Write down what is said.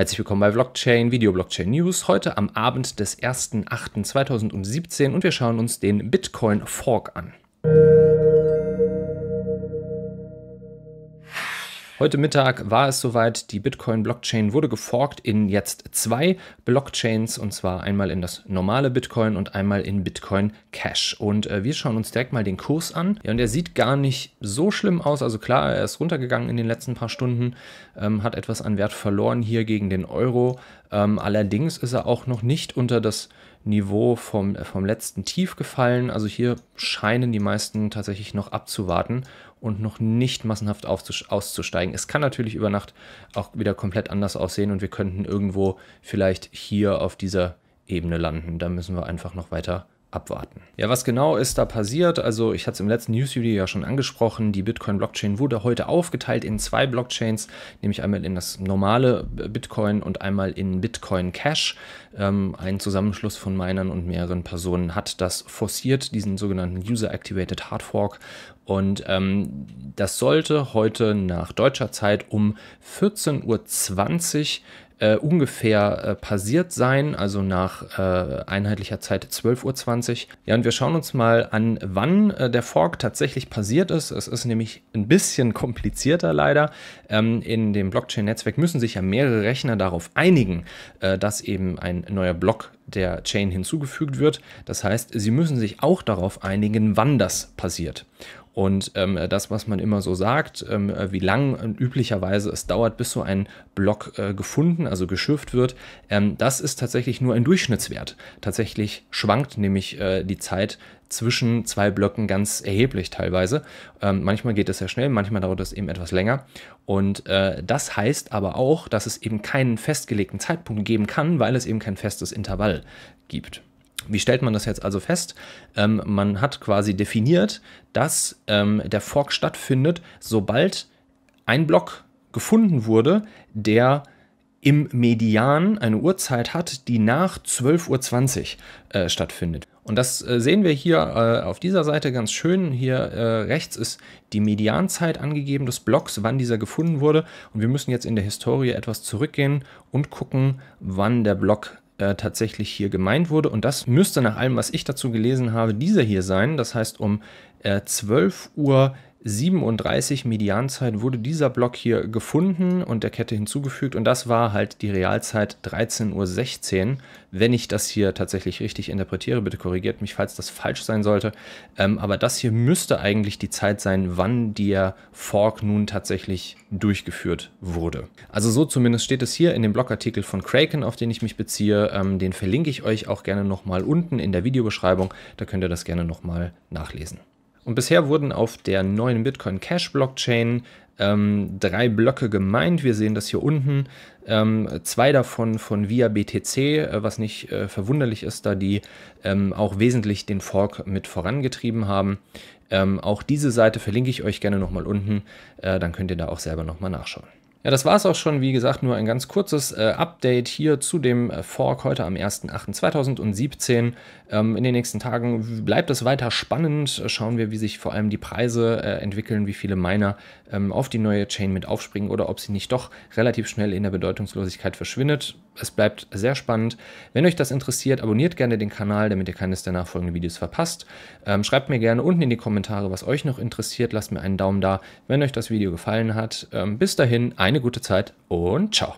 Herzlich willkommen bei Blockchain, Video Blockchain News. Heute am Abend des 01.08.2017 und wir schauen uns den Bitcoin Fork an. Heute Mittag war es soweit, die Bitcoin-Blockchain wurde geforkt in jetzt zwei Blockchains und zwar einmal in das normale Bitcoin und einmal in Bitcoin Cash. Und äh, wir schauen uns direkt mal den Kurs an. Ja, und er sieht gar nicht so schlimm aus. Also klar, er ist runtergegangen in den letzten paar Stunden, ähm, hat etwas an Wert verloren hier gegen den Euro. Ähm, allerdings ist er auch noch nicht unter das Niveau vom, äh, vom letzten Tief gefallen. Also hier scheinen die meisten tatsächlich noch abzuwarten und noch nicht massenhaft auszusteigen. Es kann natürlich über Nacht auch wieder komplett anders aussehen und wir könnten irgendwo vielleicht hier auf dieser Ebene landen. Da müssen wir einfach noch weiter abwarten. Ja, was genau ist da passiert? Also ich hatte es im letzten News-Video ja schon angesprochen, die Bitcoin-Blockchain wurde heute aufgeteilt in zwei Blockchains, nämlich einmal in das normale Bitcoin und einmal in Bitcoin Cash. Ähm, ein Zusammenschluss von Minern und mehreren Personen hat das forciert, diesen sogenannten User-Activated Hard Fork und ähm, das sollte heute nach deutscher Zeit um 14.20 Uhr äh, ungefähr äh, passiert sein, also nach äh, einheitlicher Zeit 12.20 Uhr. Ja, und wir schauen uns mal an, wann äh, der Fork tatsächlich passiert ist. Es ist nämlich ein bisschen komplizierter leider. Ähm, in dem Blockchain-Netzwerk müssen sich ja mehrere Rechner darauf einigen, äh, dass eben ein neuer Block der Chain hinzugefügt wird. Das heißt, Sie müssen sich auch darauf einigen, wann das passiert. Und ähm, das, was man immer so sagt, ähm, wie lang ähm, üblicherweise es dauert, bis so ein Block äh, gefunden, also geschürft wird, ähm, das ist tatsächlich nur ein Durchschnittswert. Tatsächlich schwankt nämlich äh, die Zeit zwischen zwei Blöcken ganz erheblich teilweise. Ähm, manchmal geht das sehr schnell, manchmal dauert das eben etwas länger. Und äh, das heißt aber auch, dass es eben keinen festgelegten Zeitpunkt geben kann, weil es eben kein festes Intervall gibt. Wie stellt man das jetzt also fest? Ähm, man hat quasi definiert, dass ähm, der Fork stattfindet, sobald ein Block gefunden wurde, der äh, im Median eine Uhrzeit hat, die nach 12.20 Uhr äh, stattfindet. Und das äh, sehen wir hier äh, auf dieser Seite ganz schön. Hier äh, rechts ist die Medianzeit angegeben des Blocks, wann dieser gefunden wurde. Und wir müssen jetzt in der Historie etwas zurückgehen und gucken, wann der Block äh, tatsächlich hier gemeint wurde. Und das müsste nach allem, was ich dazu gelesen habe, dieser hier sein. Das heißt um 12.20 äh, Uhr 37 Medianzeit wurde dieser Block hier gefunden und der Kette hinzugefügt und das war halt die Realzeit 13.16 Uhr, wenn ich das hier tatsächlich richtig interpretiere. Bitte korrigiert mich, falls das falsch sein sollte. Ähm, aber das hier müsste eigentlich die Zeit sein, wann der Fork nun tatsächlich durchgeführt wurde. Also so zumindest steht es hier in dem Blogartikel von Kraken, auf den ich mich beziehe. Ähm, den verlinke ich euch auch gerne nochmal unten in der Videobeschreibung. Da könnt ihr das gerne nochmal nachlesen. Und bisher wurden auf der neuen Bitcoin Cash Blockchain ähm, drei Blöcke gemeint. Wir sehen das hier unten. Ähm, zwei davon von Via BTC, äh, was nicht äh, verwunderlich ist, da die ähm, auch wesentlich den Fork mit vorangetrieben haben. Ähm, auch diese Seite verlinke ich euch gerne nochmal unten. Äh, dann könnt ihr da auch selber nochmal nachschauen. Ja, das war es auch schon. Wie gesagt, nur ein ganz kurzes äh, Update hier zu dem äh, Fork heute am 1.8.2017. Ähm, in den nächsten Tagen bleibt es weiter spannend. Schauen wir, wie sich vor allem die Preise äh, entwickeln, wie viele Miner ähm, auf die neue Chain mit aufspringen oder ob sie nicht doch relativ schnell in der Bedeutungslosigkeit verschwindet. Es bleibt sehr spannend. Wenn euch das interessiert, abonniert gerne den Kanal, damit ihr keines der nachfolgenden Videos verpasst. Ähm, schreibt mir gerne unten in die Kommentare, was euch noch interessiert. Lasst mir einen Daumen da, wenn euch das Video gefallen hat. Ähm, bis dahin, ein eine gute Zeit und ciao.